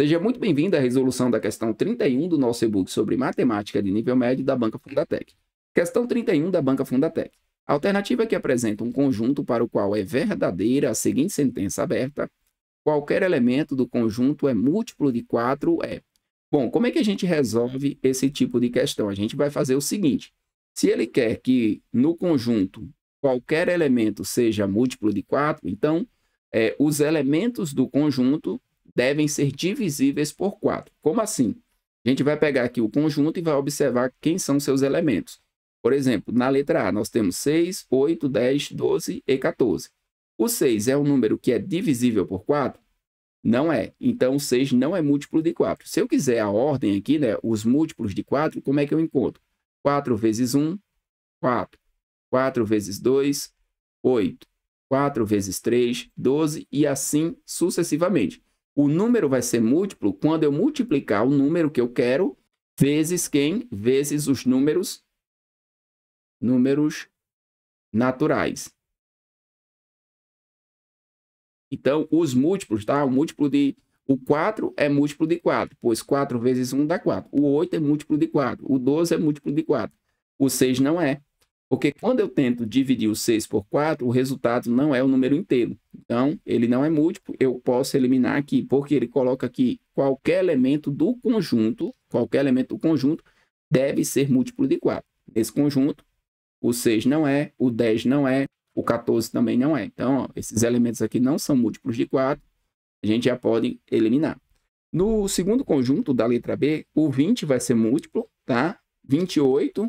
Seja muito bem-vindo à resolução da questão 31 do nosso e-book sobre matemática de nível médio da Banca Fundatec. Questão 31 da Banca Fundatec. A alternativa é que apresenta um conjunto para o qual é verdadeira a seguinte sentença aberta: qualquer elemento do conjunto é múltiplo de 4 é. Bom, como é que a gente resolve esse tipo de questão? A gente vai fazer o seguinte: se ele quer que no conjunto qualquer elemento seja múltiplo de 4, então é, os elementos do conjunto devem ser divisíveis por 4. Como assim? A gente vai pegar aqui o conjunto e vai observar quem são seus elementos. Por exemplo, na letra A, nós temos 6, 8, 10, 12 e 14. O 6 é um número que é divisível por 4? Não é. Então, 6 não é múltiplo de 4. Se eu quiser a ordem aqui, né, os múltiplos de 4, como é que eu encontro? 4 vezes 1, 4. 4 vezes 2, 8. 4 vezes 3, 12 e assim sucessivamente. O número vai ser múltiplo quando eu multiplicar o número que eu quero vezes quem? Vezes os números números naturais. Então, os múltiplos, tá? O múltiplo de o 4 é múltiplo de 4, pois 4 vezes 1 dá 4. O 8 é múltiplo de 4, o 12 é múltiplo de 4. O 6 não é. Porque quando eu tento dividir o 6 por 4, o resultado não é o número inteiro. Então, ele não é múltiplo, eu posso eliminar aqui, porque ele coloca aqui qualquer elemento do conjunto, qualquer elemento do conjunto deve ser múltiplo de 4. Nesse conjunto, o 6 não é, o 10 não é, o 14 também não é. Então, ó, esses elementos aqui não são múltiplos de 4, a gente já pode eliminar. No segundo conjunto da letra B, o 20 vai ser múltiplo, tá? 28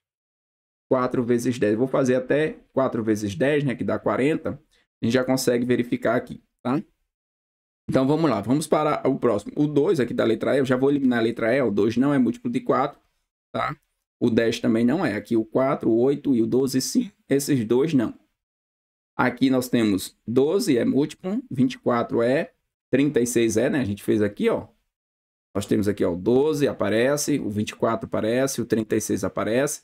4 vezes 10. Vou fazer até 4 vezes 10, né, que dá 40. A gente já consegue verificar aqui, tá? Então vamos lá, vamos para o próximo. O 2 aqui da letra E, eu já vou eliminar a letra E, o 2 não é múltiplo de 4, tá? O 10 também não é. Aqui o 4, o 8 e o 12, sim. Esses dois não. Aqui nós temos 12 é múltiplo, 24 é, 36 é, né? A gente fez aqui, ó. Nós temos aqui, ó, 12 aparece, o 24 aparece, o 36 aparece.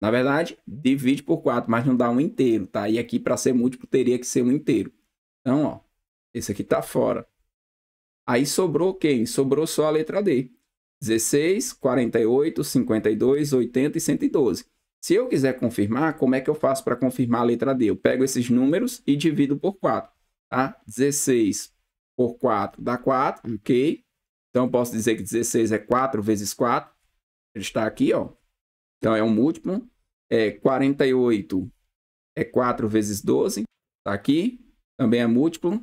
Na verdade, divide por 4, mas não dá um inteiro, tá? E aqui para ser múltiplo teria que ser um inteiro. Então, ó, esse aqui está fora. Aí sobrou quem? Sobrou só a letra D. 16, 48, 52, 80 e 112. Se eu quiser confirmar, como é que eu faço para confirmar a letra D? Eu pego esses números e divido por 4, tá? 16 por 4 dá 4, hum. ok? Então, eu posso dizer que 16 é 4 vezes 4. Ele está aqui, ó. Então, é um múltiplo é, 48 é 4 vezes 12, tá aqui, também é múltiplo.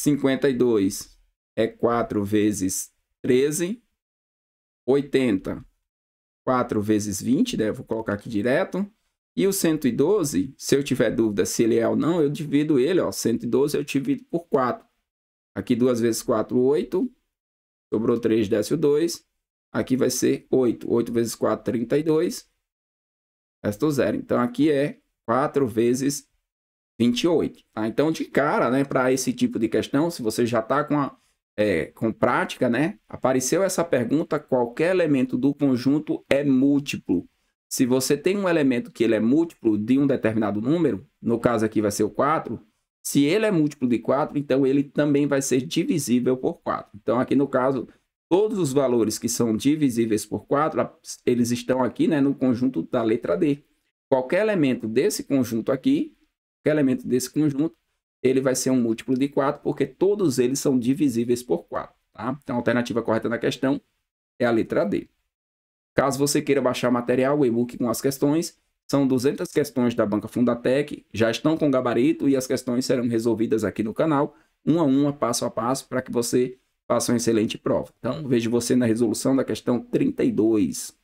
52 é 4 vezes 13. 80, 4 vezes 20, né? Vou colocar aqui direto. E o 112, se eu tiver dúvida se ele é ou não, eu divido ele, ó. 112 eu divido por 4. Aqui 2 vezes 4, 8. Sobrou 3, desce o 2. Aqui vai ser 8. 8 vezes 4, 32 restou zero. Então, aqui é 4 vezes 28. Tá? Então, de cara, né, para esse tipo de questão, se você já está com, a, é, com prática, né, apareceu essa pergunta, qualquer elemento do conjunto é múltiplo. Se você tem um elemento que ele é múltiplo de um determinado número, no caso aqui vai ser o 4, se ele é múltiplo de 4, então ele também vai ser divisível por 4. Então, aqui no caso, Todos os valores que são divisíveis por 4, eles estão aqui né, no conjunto da letra D. Qualquer elemento desse conjunto aqui, qualquer elemento desse conjunto, ele vai ser um múltiplo de 4, porque todos eles são divisíveis por 4. Tá? Então, a alternativa correta na questão é a letra D. Caso você queira baixar material, o e-book com as questões, são 200 questões da Banca Fundatec, já estão com gabarito e as questões serão resolvidas aqui no canal, uma a uma, passo a passo, para que você Faça uma excelente prova. Então, vejo você na resolução da questão 32.